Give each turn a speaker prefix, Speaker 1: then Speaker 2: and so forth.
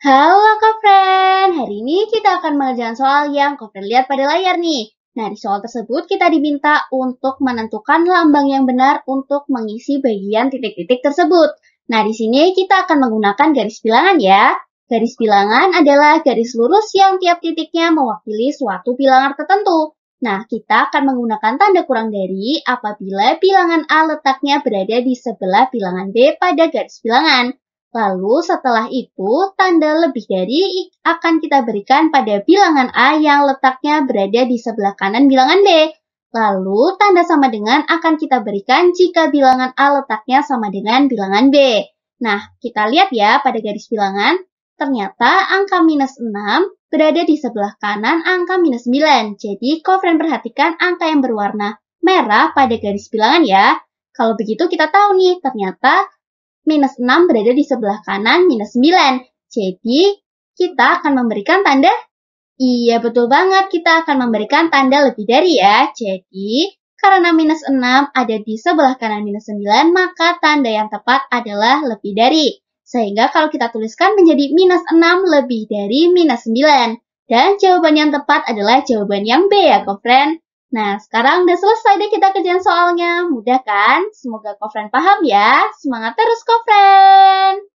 Speaker 1: Halo Kofren, hari ini kita akan mengerjakan soal yang Kofren lihat pada layar nih. Nah, di soal tersebut kita diminta untuk menentukan lambang yang benar untuk mengisi bagian titik-titik tersebut. Nah, di sini kita akan menggunakan garis bilangan ya. Garis bilangan adalah garis lurus yang tiap titiknya mewakili suatu bilangan tertentu. Nah, kita akan menggunakan tanda kurang dari apabila bilangan A letaknya berada di sebelah bilangan B pada garis bilangan. Lalu setelah itu, tanda lebih dari akan kita berikan pada bilangan A yang letaknya berada di sebelah kanan bilangan B. Lalu tanda sama dengan akan kita berikan jika bilangan A letaknya sama dengan bilangan B. Nah, kita lihat ya pada garis bilangan, ternyata angka minus 6 berada di sebelah kanan angka minus 9. Jadi, kofren perhatikan angka yang berwarna merah pada garis bilangan ya. Kalau begitu kita tahu nih, ternyata minus 6 berada di sebelah kanan minus 9. Jadi, kita akan memberikan tanda Iya betul banget, kita akan memberikan tanda lebih dari ya. Jadi, karena minus 6 ada di sebelah kanan minus 9, maka tanda yang tepat adalah lebih dari. Sehingga kalau kita tuliskan menjadi minus 6 lebih dari minus 9. Dan jawaban yang tepat adalah jawaban yang B ya, kofren. Nah, sekarang udah selesai deh kita kerjaan soalnya. Mudah kan? Semoga Kofren paham ya. Semangat terus Kofren!